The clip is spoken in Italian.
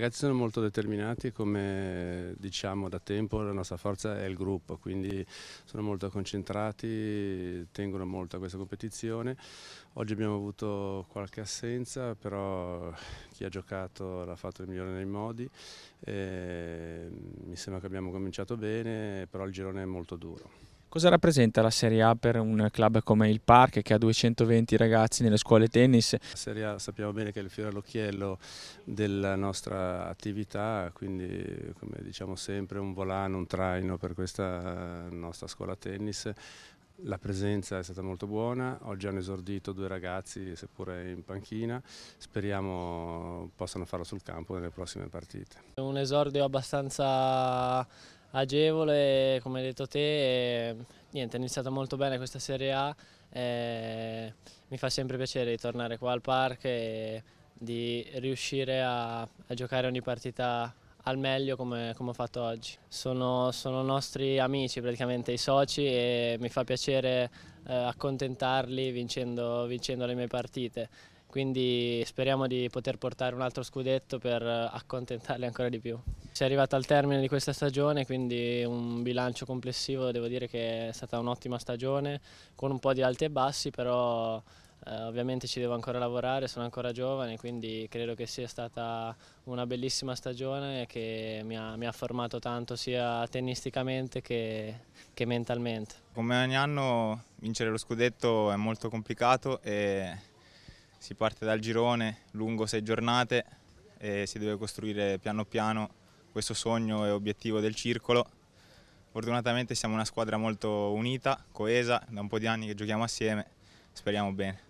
ragazzi sono molto determinati, come diciamo da tempo la nostra forza è il gruppo, quindi sono molto concentrati, tengono molto a questa competizione. Oggi abbiamo avuto qualche assenza, però chi ha giocato l'ha fatto nel migliore dei modi. E mi sembra che abbiamo cominciato bene, però il girone è molto duro. Cosa rappresenta la Serie A per un club come il Park che ha 220 ragazzi nelle scuole tennis? La Serie A sappiamo bene che è il fiore all'occhiello della nostra attività, quindi come diciamo sempre un volano, un traino per questa nostra scuola tennis. La presenza è stata molto buona, oggi hanno esordito due ragazzi seppure in panchina, speriamo possano farlo sul campo nelle prossime partite. Un esordio abbastanza agevole, come hai detto te, niente, è iniziata molto bene questa Serie A, eh, mi fa sempre piacere ritornare qua al parco e di riuscire a, a giocare ogni partita al meglio come, come ho fatto oggi. Sono, sono, nostri amici praticamente i soci e mi fa piacere eh, accontentarli vincendo, vincendo le mie partite quindi speriamo di poter portare un altro scudetto per accontentarli ancora di più si è arrivata al termine di questa stagione, quindi un bilancio complessivo devo dire che è stata un'ottima stagione, con un po' di alti e bassi, però eh, ovviamente ci devo ancora lavorare, sono ancora giovane, quindi credo che sia stata una bellissima stagione che mi ha, mi ha formato tanto sia tennisticamente che, che mentalmente. Come ogni anno vincere lo scudetto è molto complicato e si parte dal girone lungo sei giornate e si deve costruire piano piano questo sogno e obiettivo del circolo. Fortunatamente siamo una squadra molto unita, coesa, da un po' di anni che giochiamo assieme, speriamo bene.